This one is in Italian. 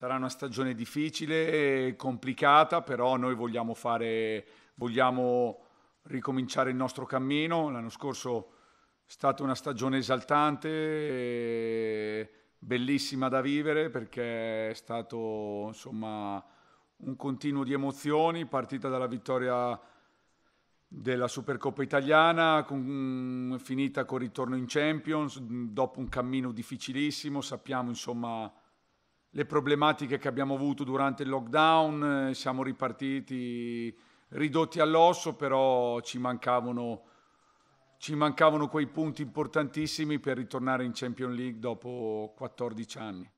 Sarà una stagione difficile, complicata, però noi vogliamo, fare, vogliamo ricominciare il nostro cammino. L'anno scorso è stata una stagione esaltante, bellissima da vivere perché è stato insomma, un continuo di emozioni, partita dalla vittoria della Supercoppa italiana, con, finita col ritorno in Champions, dopo un cammino difficilissimo, sappiamo insomma le problematiche che abbiamo avuto durante il lockdown, eh, siamo ripartiti ridotti all'osso, però ci mancavano, ci mancavano quei punti importantissimi per ritornare in Champions League dopo 14 anni.